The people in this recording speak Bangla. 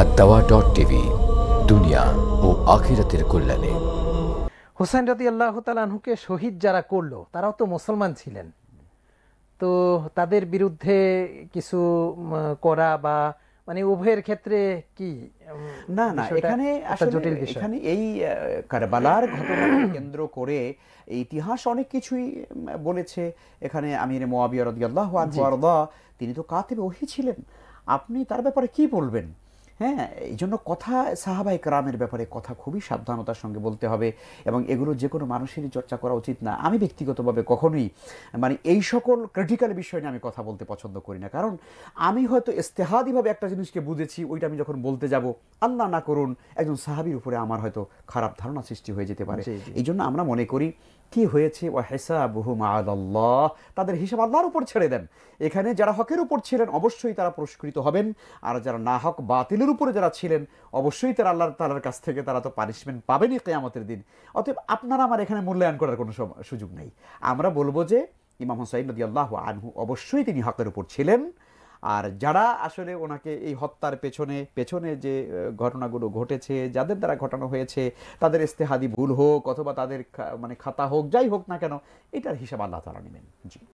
আর ডট টিভি দুনিয়া ও আখিরাতের কল্যাণে হোসেন রদি আল্লাহ তালাহুকে শহীদ যারা করলো তারাও তো মুসলমান ছিলেন তো তাদের বিরুদ্ধে কিছু করা বা মানে উভয়ের ক্ষেত্রে কি না না এখানে জটিল এখানে এই কারবালার ঘটনাকে কেন্দ্র করে ইতিহাস অনেক কিছুই বলেছে এখানে আমির মোয়াবিয়া রদিয়াল্লাহ তিনি তো কাতেবে ওহি ছিলেন আপনি তার ব্যাপারে কি বলবেন হ্যাঁ এই জন্য কথা সাহাবাই ক্রামের ব্যাপারে কথা খুবই সাবধানতার সঙ্গে বলতে হবে এবং এগুলো যে কোনো মানুষেরই চর্চা করা উচিত না আমি ব্যক্তিগতভাবে কখনোই মানে এই সকল ক্রিটিক্যাল বিষয় নিয়ে আমি কথা বলতে পছন্দ করি না কারণ আমি হয়তো ইস্তেহাদিভাবে একটা জিনিসকে বুঝেছি ওইটা আমি যখন বলতে যাব আল্লাহ না করুন একজন সাহাবির উপরে আমার হয়তো খারাপ ধারণা সৃষ্টি হয়ে যেতে পারে এই জন্য আমরা মনে করি কি হয়েছে ও হেসাবহু আল্লাহ তাদের হিসাব আল্লাহর উপর ছেড়ে দেন এখানে যারা হকের উপর ছিলেন অবশ্যই তারা পুরস্কৃত হবেন আর যারা না হক বাতিলের উপরে যারা ছিলেন অবশ্যই তারা আল্লাহ তালার কাছ থেকে তারা তো পানিশমেন্ট পাবেনই কেয়ামতের দিন অতএব আপনারা আমার এখানে মূল্যায়ন করার কোনো সুযোগ নেই আমরা বলবো যে ইমাম হুসাইন নদী আল্লাহ আনহু অবশ্যই তিনি হকের উপর ছিলেন আর যারা আসলে ওনাকে এই হত্যার পেছনে পেছনে যে ঘটনাগুলো ঘটেছে যাদের দ্বারা ঘটানো হয়েছে তাদের ইস্তেহাদি ভুল হোক অথবা তাদের মানে খাতা হোক যাই হোক না কেন এটার হিসাব আল্লাহ তালা নেবেন জি